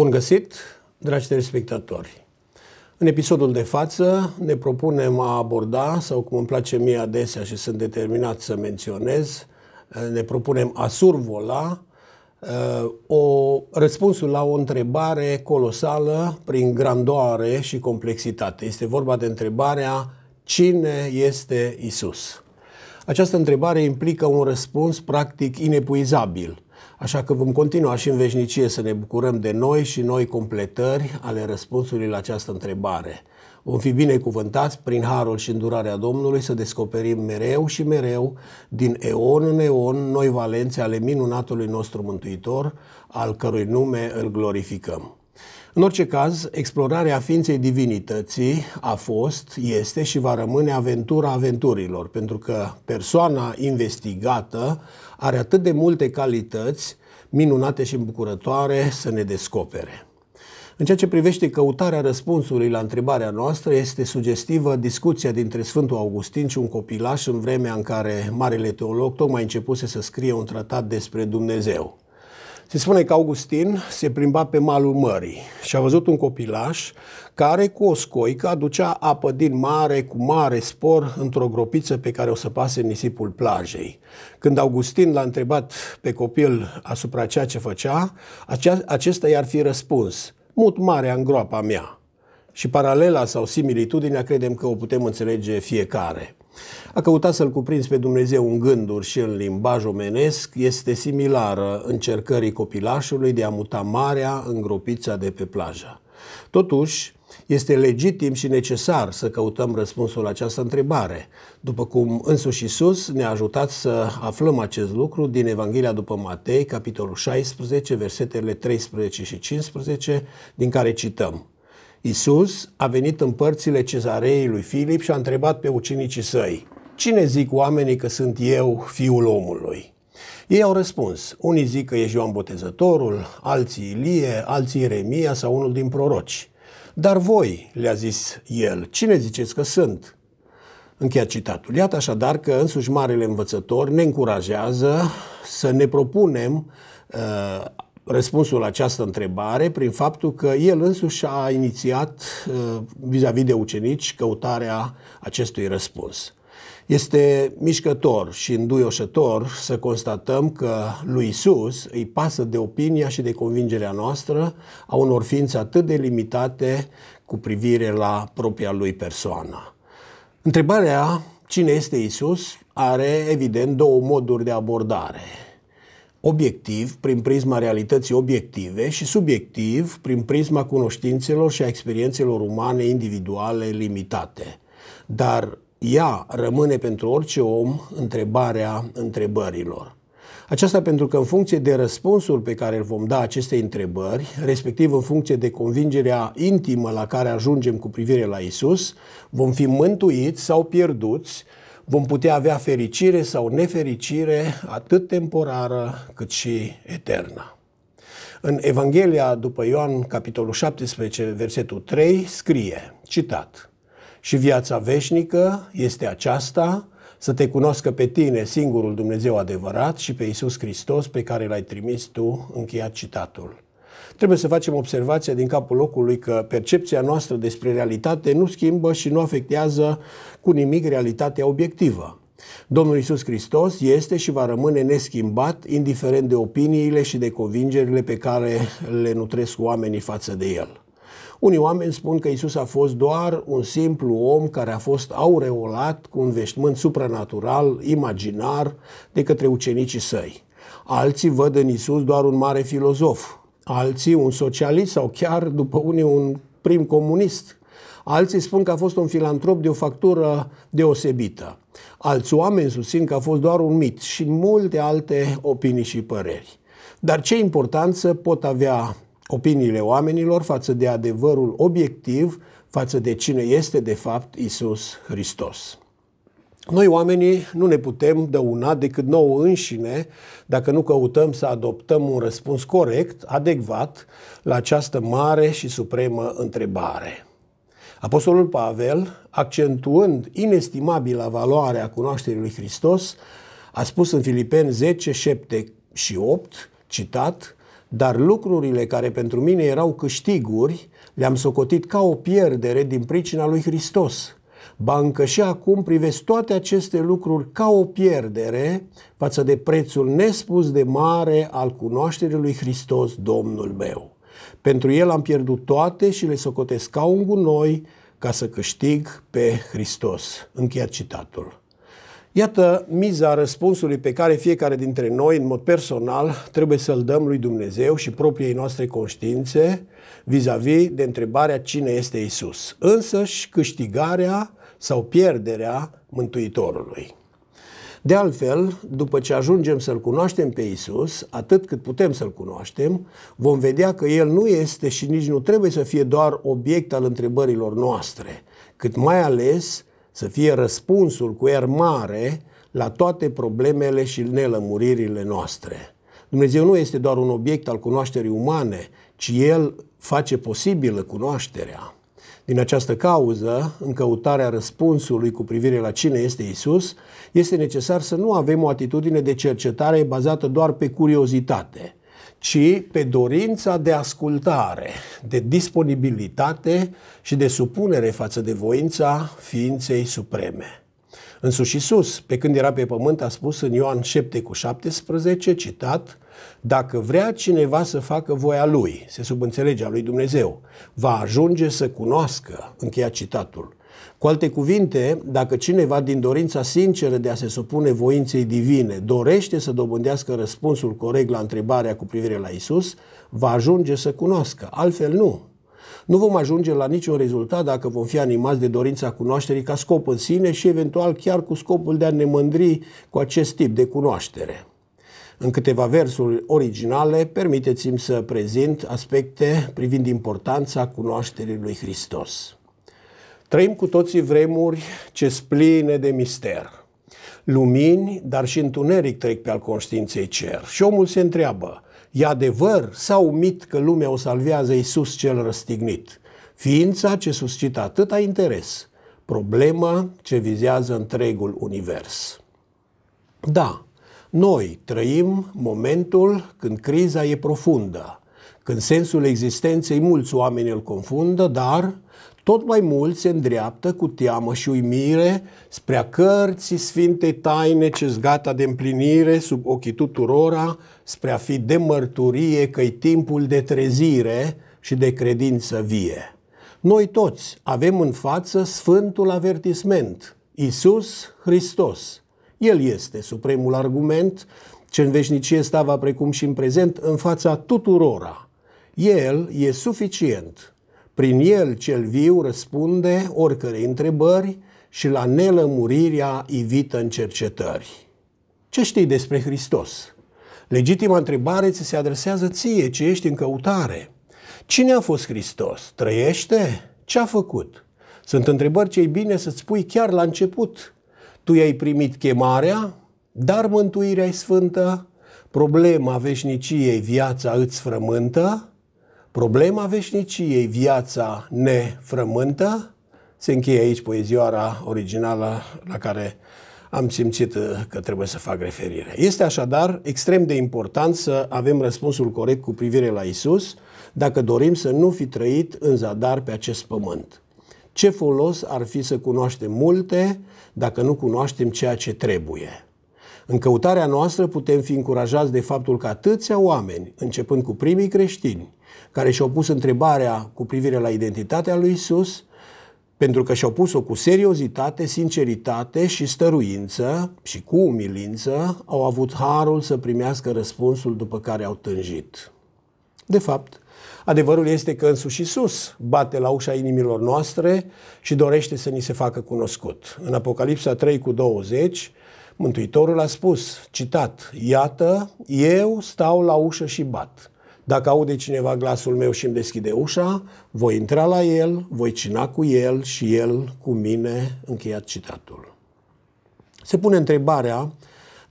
Bun găsit, dragi telespectatori! În episodul de față ne propunem a aborda, sau cum îmi place mie adesea și sunt determinat să menționez, ne propunem a survola uh, o, răspunsul la o întrebare colosală prin grandoare și complexitate. Este vorba de întrebarea cine este Isus? Această întrebare implică un răspuns practic inepuizabil – Așa că vom continua și în veșnicie să ne bucurăm de noi și noi completări ale răspunsului la această întrebare. Vom fi binecuvântați prin harul și îndurarea Domnului să descoperim mereu și mereu, din eon în eon, noi valențe ale minunatului nostru Mântuitor, al cărui nume îl glorificăm. În orice caz, explorarea ființei divinității a fost, este și va rămâne aventura aventurilor, pentru că persoana investigată are atât de multe calități minunate și îmbucurătoare să ne descopere. În ceea ce privește căutarea răspunsului la întrebarea noastră, este sugestivă discuția dintre Sfântul Augustin și un copilaș în vremea în care marele teolog tocmai începuse să scrie un tratat despre Dumnezeu. Se spune că Augustin se plimba pe malul mării și a văzut un copilaș care cu o scoică aducea apă din mare cu mare spor într-o gropiță pe care o să pase nisipul plajei. Când Augustin l-a întrebat pe copil asupra ceea ce făcea, acesta i-ar fi răspuns, mut marea în groapa mea. Și paralela sau similitudinea credem că o putem înțelege fiecare. A căutat să-L cuprinzi pe Dumnezeu în gânduri și în limbaj omenesc este similară încercării copilașului de a muta marea în gropița de pe plajă. Totuși, este legitim și necesar să căutăm răspunsul la această întrebare, după cum însuși Isus ne-a ajutat să aflăm acest lucru din Evanghelia după Matei, capitolul 16, versetele 13 și 15, din care cităm. Isus a venit în părțile cezarei lui Filip și a întrebat pe ucenicii săi, Cine zic oamenii că sunt eu, fiul omului? Ei au răspuns, unii zic că ești Ioan Botezătorul, alții Ilie, alții Iremia sau unul din proroci. Dar voi, le-a zis el, cine ziceți că sunt? Încheia citatul. Iată așadar că însuși Marele Învățător ne încurajează să ne propunem uh, răspunsul la această întrebare prin faptul că el însuși a inițiat uh, vis-a-vis -vis de ucenici căutarea acestui răspuns. Este mișcător și înduioșător să constatăm că lui Isus îi pasă de opinia și de convingerea noastră a unor ființe atât de limitate cu privire la propria lui persoană. Întrebarea cine este Isus are evident două moduri de abordare obiectiv prin prisma realității obiective și subiectiv, prin prisma cunoștințelor și a experiențelor umane individuale limitate. Dar ea rămâne pentru orice om întrebarea întrebărilor. Aceasta pentru că în funcție de răspunsul pe care îl vom da aceste întrebări, respectiv în funcție de convingerea intimă la care ajungem cu privire la Isus, vom fi mântuiți sau pierduți Vom putea avea fericire sau nefericire atât temporară cât și eternă. În Evanghelia după Ioan, capitolul 17, versetul 3, scrie, citat, Și viața veșnică este aceasta, să te cunoască pe tine, singurul Dumnezeu adevărat, și pe Isus Hristos pe care l-ai trimis tu, încheiat citatul. Trebuie să facem observația din capul locului că percepția noastră despre realitate nu schimbă și nu afectează cu nimic realitatea obiectivă. Domnul Isus Hristos este și va rămâne neschimbat, indiferent de opiniile și de convingerile pe care le nutresc oamenii față de el. Unii oameni spun că Isus a fost doar un simplu om care a fost aureolat cu un veșmânt supranatural, imaginar, de către ucenicii săi. Alții văd în Isus doar un mare filozof, alții un socialist sau chiar, după unii, un prim comunist. Alții spun că a fost un filantrop de o factură deosebită. Alți oameni susțin că a fost doar un mit și multe alte opinii și păreri. Dar ce importanță pot avea opiniile oamenilor față de adevărul obiectiv, față de cine este de fapt Isus Hristos? Noi oamenii nu ne putem dăuna decât nouă înșine dacă nu căutăm să adoptăm un răspuns corect, adecvat la această mare și supremă întrebare. Apostolul Pavel, accentuând inestimabila valoare a cunoașterii lui Hristos, a spus în Filipeni 10, 7 și 8, citat, dar lucrurile care pentru mine erau câștiguri, le-am socotit ca o pierdere din pricina lui Hristos – bancă și acum privesc toate aceste lucruri ca o pierdere față de prețul nespus de mare al cunoașterii lui Hristos, Domnul meu. Pentru el am pierdut toate și le socotesc ca un gunoi ca să câștig pe Hristos. Încheia citatul. Iată miza răspunsului pe care fiecare dintre noi, în mod personal, trebuie să-l dăm lui Dumnezeu și propriei noastre conștiințe vis-a-vis de întrebarea cine este Isus. Însăși câștigarea sau pierderea Mântuitorului. De altfel, după ce ajungem să-L cunoaștem pe Isus, atât cât putem să-L cunoaștem, vom vedea că El nu este și nici nu trebuie să fie doar obiect al întrebărilor noastre, cât mai ales să fie răspunsul cu er mare la toate problemele și nelămuririle noastre. Dumnezeu nu este doar un obiect al cunoașterii umane, ci El face posibilă cunoașterea. Din această cauză, în căutarea răspunsului cu privire la cine este Isus, este necesar să nu avem o atitudine de cercetare bazată doar pe curiozitate, ci pe dorința de ascultare, de disponibilitate și de supunere față de voința ființei supreme. Însuși Isus, pe când era pe pământ, a spus în Ioan 7 cu 17, citat, dacă vrea cineva să facă voia lui, se subînțelege a lui Dumnezeu, va ajunge să cunoască, încheia citatul. Cu alte cuvinte, dacă cineva din dorința sinceră de a se supune voinței divine dorește să dobândească răspunsul corect la întrebarea cu privire la Isus, va ajunge să cunoască, altfel nu. Nu vom ajunge la niciun rezultat dacă vom fi animați de dorința cunoașterii ca scop în sine și eventual chiar cu scopul de a ne mândri cu acest tip de cunoaștere. În câteva versuri originale, permiteți-mi să prezint aspecte privind importanța cunoașterii lui Hristos. Trăim cu toții vremuri ce spline de mister. Lumini, dar și întuneric trec pe al conștiinței cer. Și omul se întreabă, e adevăr sau mit că lumea o salvează Iisus cel răstignit? Ființa ce suscită atâta interes, problema ce vizează întregul univers. Da, noi trăim momentul când criza e profundă, când sensul existenței mulți oameni îl confundă, dar tot mai mulți se îndreaptă cu teamă și uimire spre a cărții sfintei taine ce gata de împlinire sub ochii tuturora, spre a fi de mărturie că e timpul de trezire și de credință vie. Noi toți avem în față sfântul avertisment, Isus Hristos – el este supremul argument, ce în veșnicie stava precum și în prezent, în fața tuturora. El e suficient. Prin el cel viu răspunde oricărei întrebări și la nelămurirea ivită în cercetări. Ce știi despre Hristos? Legitima întrebare ți se adresează ție ce ești în căutare. Cine a fost Hristos? Trăiește? Ce a făcut? Sunt întrebări ce e bine să-ți pui chiar la început, tu i-ai primit chemarea, dar mântuirea e sfântă, problema veșniciei viața îți frământă, problema veșniciei viața ne frământă. Se încheie aici poezioara originală la care am simțit uh, că trebuie să fac referire. Este așadar extrem de important să avem răspunsul corect cu privire la Isus, dacă dorim să nu fi trăit în zadar pe acest pământ. Ce folos ar fi să cunoaștem multe dacă nu cunoaștem ceea ce trebuie? În căutarea noastră putem fi încurajați de faptul că atâția oameni, începând cu primii creștini, care și-au pus întrebarea cu privire la identitatea lui Isus, pentru că și-au pus-o cu seriozitate, sinceritate și stăruință și cu umilință, au avut harul să primească răspunsul după care au tânjit. De fapt, Adevărul este că însuși Iisus bate la ușa inimilor noastre și dorește să ni se facă cunoscut. În Apocalipsa 3 cu 20, Mântuitorul a spus, citat, Iată, eu stau la ușă și bat. Dacă aude cineva glasul meu și îmi deschide ușa, voi intra la el, voi cina cu el și el cu mine, încheiat citatul. Se pune întrebarea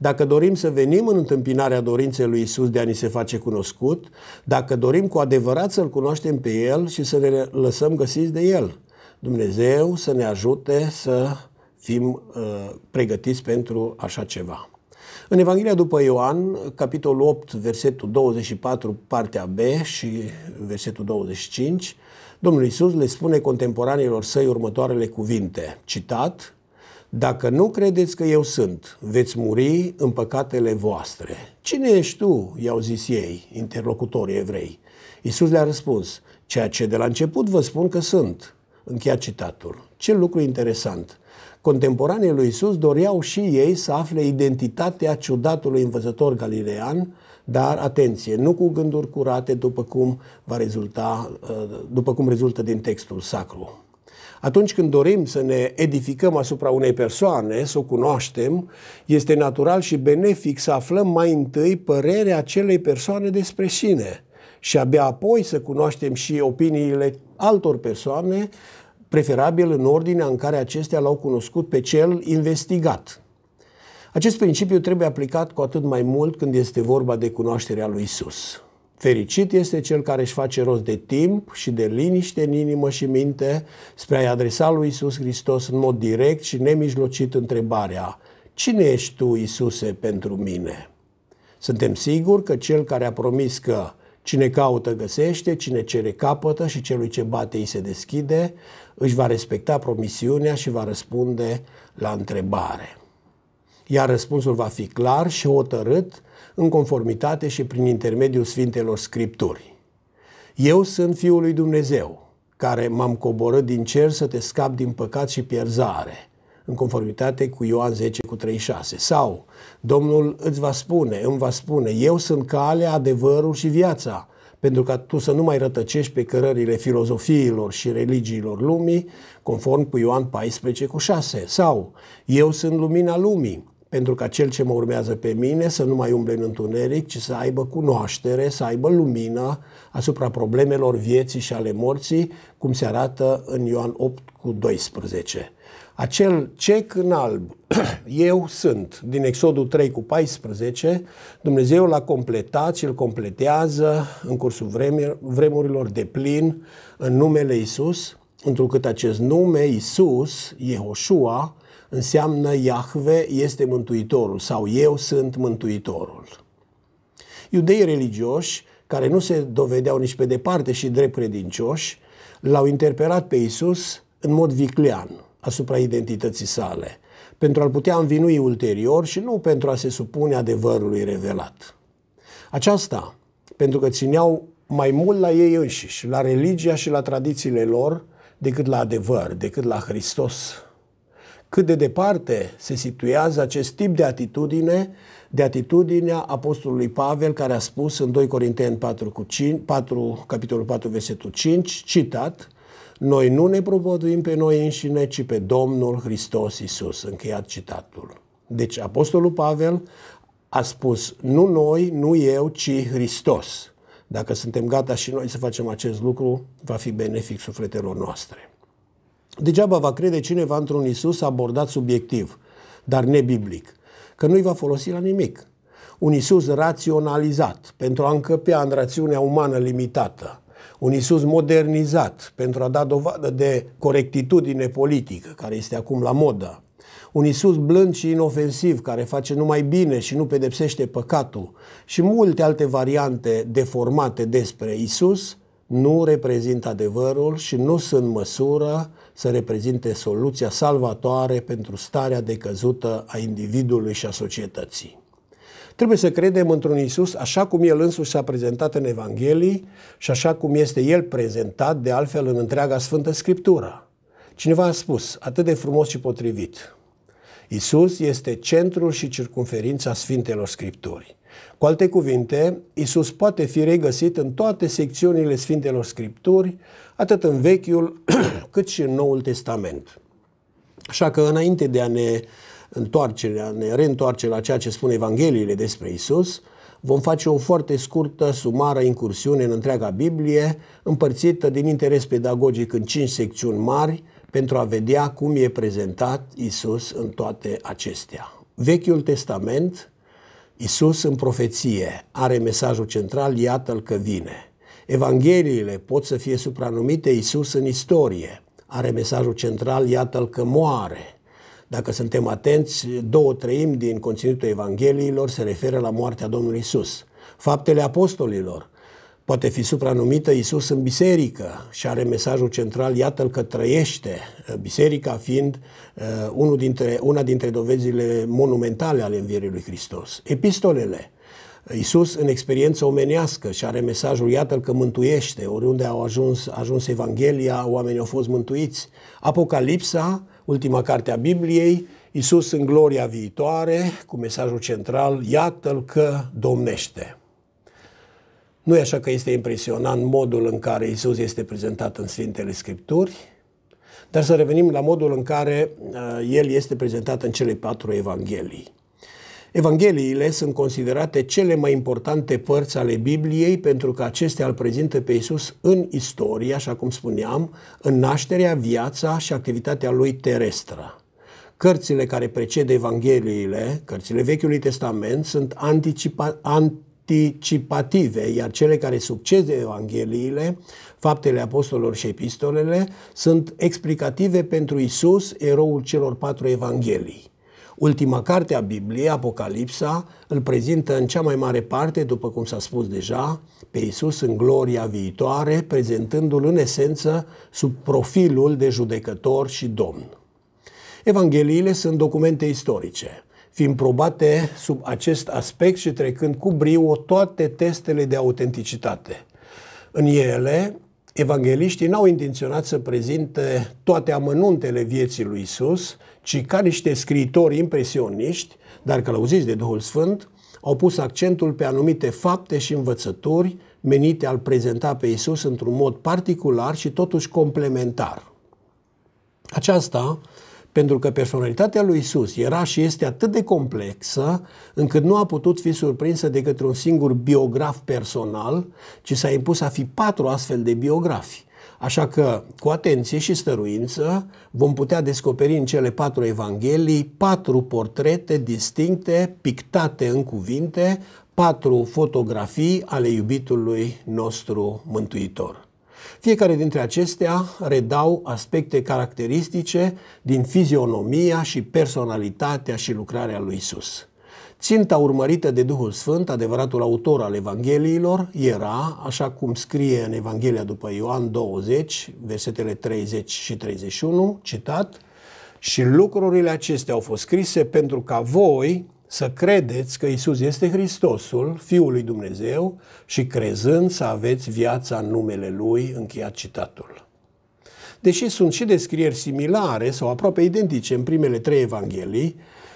dacă dorim să venim în întâmpinarea dorinței lui Isus de a ni se face cunoscut, dacă dorim cu adevărat să-L cunoaștem pe El și să ne lăsăm găsiți de El, Dumnezeu să ne ajute să fim uh, pregătiți pentru așa ceva. În Evanghelia după Ioan, capitolul 8, versetul 24, partea B și versetul 25, Domnul Isus le spune contemporanilor săi următoarele cuvinte, citat, dacă nu credeți că eu sunt, veți muri în păcatele voastre. Cine ești tu? i-au zis ei, interlocutorii evrei. Iisus le-a răspuns, ceea ce de la început vă spun că sunt. Încheia citatul. Ce lucru interesant! Contemporanii lui Isus doreau și ei să afle identitatea ciudatului învățător galilean, dar atenție, nu cu gânduri curate după cum va rezulta, uh, după cum rezultă din textul sacru. Atunci când dorim să ne edificăm asupra unei persoane, să o cunoaștem, este natural și benefic să aflăm mai întâi părerea acelei persoane despre sine și abia apoi să cunoaștem și opiniile altor persoane, preferabil în ordinea în care acestea l-au cunoscut pe cel investigat. Acest principiu trebuie aplicat cu atât mai mult când este vorba de cunoașterea lui Isus. Fericit este cel care își face rost de timp și de liniște în inimă și minte spre a-i adresa lui Isus Hristos în mod direct și nemijlocit întrebarea Cine ești tu, Isuse, pentru mine? Suntem siguri că cel care a promis că cine caută găsește, cine cere capătă și celui ce bate îi se deschide, își va respecta promisiunea și va răspunde la întrebare iar răspunsul va fi clar și hotărât în conformitate și prin intermediul Sfintelor Scripturi. Eu sunt Fiul lui Dumnezeu, care m-am coborât din cer să te scap din păcat și pierzare, în conformitate cu Ioan 10 cu 36. Sau, Domnul îți va spune, îmi va spune, eu sunt calea, adevărul și viața, pentru ca tu să nu mai rătăcești pe cărările filozofiilor și religiilor lumii, conform cu Ioan 14 cu 6. Sau, eu sunt lumina lumii, pentru ca cel ce mă urmează pe mine să nu mai umble în întuneric, ci să aibă cunoaștere, să aibă lumină asupra problemelor vieții și ale morții, cum se arată în Ioan 8 cu 12. Acel cec în alb, eu sunt, din Exodul 3 cu 14, Dumnezeu l-a completat și îl completează în cursul vremurilor de plin în numele Isus, întrucât acest nume, Isus, Iehoșua, înseamnă Iahve este Mântuitorul sau eu sunt Mântuitorul. Iudeii religioși, care nu se dovedeau nici pe departe și drept credincioși, l-au interpelat pe Isus în mod viclean asupra identității sale, pentru a-l putea învinui ulterior și nu pentru a se supune adevărului revelat. Aceasta, pentru că țineau mai mult la ei înșiși, la religia și la tradițiile lor, decât la adevăr, decât la Hristos cât de departe se situează acest tip de atitudine de atitudinea apostolului Pavel care a spus în 2 Corinteni 4, 5, 4 capitolul 4 versetul 5, citat, noi nu ne propovăduim pe noi înșine, ci pe Domnul Hristos Isus. Încheiat citatul. Deci apostolul Pavel a spus, nu noi, nu eu, ci Hristos. Dacă suntem gata și noi să facem acest lucru, va fi benefic sufletelor noastre. Degeaba va crede cineva într-un Isus abordat subiectiv, dar nebiblic, că nu-i va folosi la nimic. Un Isus raționalizat pentru a încăpea în rațiunea umană limitată. Un Isus modernizat pentru a da dovadă de corectitudine politică, care este acum la modă. Un Isus blând și inofensiv, care face numai bine și nu pedepsește păcatul. Și multe alte variante deformate despre Isus nu reprezintă adevărul și nu sunt măsură să reprezinte soluția salvatoare pentru starea decăzută a individului și a societății. Trebuie să credem într-un Isus așa cum El însuși s-a prezentat în Evanghelii și așa cum este El prezentat de altfel în întreaga Sfântă Scriptură. Cineva a spus, atât de frumos și potrivit, Isus este centrul și circumferința Sfintelor Scripturi. Cu alte cuvinte, Isus poate fi regăsit în toate secțiunile Sfintelor Scripturi, atât în Vechiul cât și în Noul Testament. Așa că înainte de a ne întoarce, a ne reîntoarce la ceea ce spune Evangheliile despre Isus, vom face o foarte scurtă, sumară incursiune în întreaga Biblie, împărțită din interes pedagogic în cinci secțiuni mari, pentru a vedea cum e prezentat Isus în toate acestea. Vechiul Testament, Isus în profeție, are mesajul central, iată-l că vine. Evangheliile pot să fie supranumite Isus în istorie. Are mesajul central, iată-l că moare. Dacă suntem atenți, două treimi din conținutul Evangheliilor se referă la moartea Domnului Isus. Faptele apostolilor poate fi supranumită Isus în biserică și are mesajul central, iată-l că trăiește, biserica fiind uh, unul dintre, una dintre dovezile monumentale ale învierii lui Hristos. Epistolele Isus în experiență omenească și are mesajul, iată-l că mântuiește, oriunde au ajuns, ajuns Evanghelia, oamenii au fost mântuiți. Apocalipsa, ultima carte a Bibliei, Isus în gloria viitoare, cu mesajul central, iată-l că domnește. Nu e așa că este impresionant modul în care Isus este prezentat în Sfintele Scripturi, dar să revenim la modul în care uh, El este prezentat în cele patru Evanghelii. Evangheliile sunt considerate cele mai importante părți ale Bibliei pentru că acestea îl prezintă pe Isus în istorie, așa cum spuneam, în nașterea, viața și activitatea lui terestră. Cărțile care precede Evangheliile, cărțile Vechiului Testament, sunt anticipa- anticipative, iar cele care succede Evangheliile, faptele apostolilor și epistolele, sunt explicative pentru Isus, eroul celor patru Evanghelii. Ultima carte a Bibliei, Apocalipsa, îl prezintă în cea mai mare parte, după cum s-a spus deja, pe Isus în gloria viitoare, prezentându-l în esență sub profilul de judecător și domn. Evangheliile sunt documente istorice, fiind probate sub acest aspect și trecând cu brio toate testele de autenticitate. În ele, evangeliștii n-au intenționat să prezinte toate amănuntele vieții lui Isus, ci ca niște scriitori impresioniști, dar călăuziți de Duhul Sfânt, au pus accentul pe anumite fapte și învățături menite a-L prezenta pe Isus într-un mod particular și totuși complementar. Aceasta pentru că personalitatea lui Isus era și este atât de complexă încât nu a putut fi surprinsă de către un singur biograf personal, ci s-a impus a fi patru astfel de biografi. Așa că, cu atenție și stăruință, vom putea descoperi în cele patru evanghelii patru portrete distincte, pictate în cuvinte, patru fotografii ale iubitului nostru Mântuitor. Fiecare dintre acestea redau aspecte caracteristice din fizionomia și personalitatea și lucrarea lui Isus. Ținta urmărită de Duhul Sfânt, adevăratul autor al Evangheliilor, era, așa cum scrie în Evanghelia după Ioan 20, versetele 30 și 31, citat, și lucrurile acestea au fost scrise pentru ca voi, să credeți că Isus este Hristosul, Fiul lui Dumnezeu, și crezând să aveți viața în numele Lui, încheiat citatul. Deși sunt și descrieri similare sau aproape identice în primele trei evanghelii,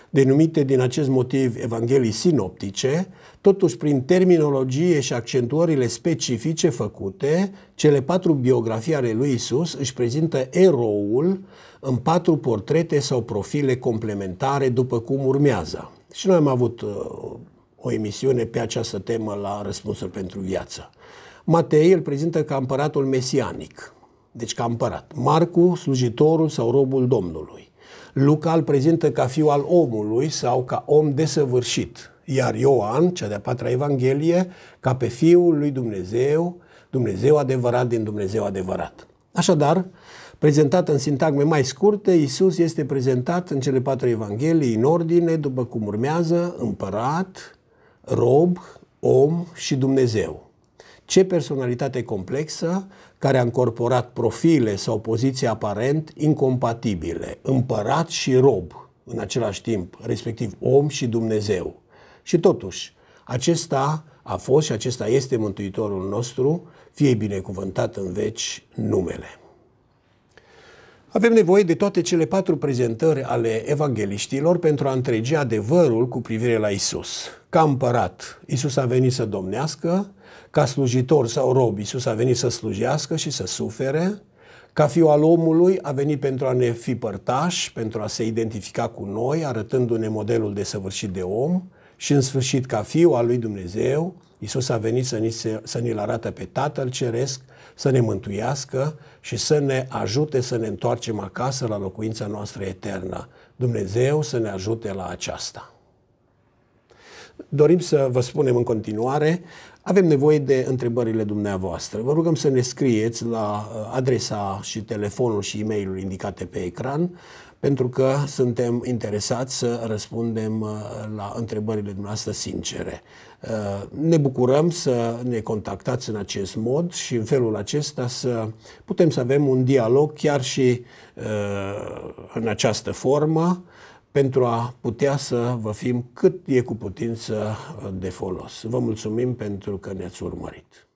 denumite din acest motiv evanghelii sinoptice, totuși prin terminologie și accentuările specifice făcute, cele patru biografii ale lui Isus își prezintă eroul în patru portrete sau profile complementare după cum urmează. Și noi am avut uh, o emisiune pe această temă la Răspunsuri pentru Viață. Matei îl prezintă ca împăratul mesianic, deci ca împărat. Marcu, slujitorul sau robul Domnului. Luca îl prezintă ca fiul al omului sau ca om desăvârșit, iar Ioan, cea de-a patra Evanghelie, ca pe fiul lui Dumnezeu, Dumnezeu adevărat din Dumnezeu adevărat. Așadar, Prezentat în sintagme mai scurte, Isus este prezentat în cele patru evanghelii în ordine, după cum urmează, împărat, rob, om și Dumnezeu. Ce personalitate complexă care a încorporat profile sau poziții aparent incompatibile, împărat și rob în același timp, respectiv om și Dumnezeu. Și totuși, acesta a fost și acesta este Mântuitorul nostru, fie binecuvântat în veci numele. Avem nevoie de toate cele patru prezentări ale evangeliștilor pentru a întregi adevărul cu privire la Isus. Ca împărat, Isus a venit să domnească, ca slujitor sau rob, Isus a venit să slujească și să sufere, ca fiu al omului a venit pentru a ne fi părtași, pentru a se identifica cu noi, arătându-ne modelul de săvârșit de om și în sfârșit ca fiu al lui Dumnezeu Iisus a venit să, ni se, să ne-l arată pe Tatăl Ceresc, să ne mântuiască și să ne ajute să ne întoarcem acasă la locuința noastră eternă. Dumnezeu să ne ajute la aceasta. Dorim să vă spunem în continuare, avem nevoie de întrebările dumneavoastră. Vă rugăm să ne scrieți la uh, adresa și telefonul și e-mailul indicate pe ecran pentru că suntem interesați să răspundem uh, la întrebările dumneavoastră sincere. Uh, ne bucurăm să ne contactați în acest mod și în felul acesta să putem să avem un dialog chiar și uh, în această formă pentru a putea să vă fim cât e cu putință de folos. Vă mulțumim pentru că ne-ați urmărit.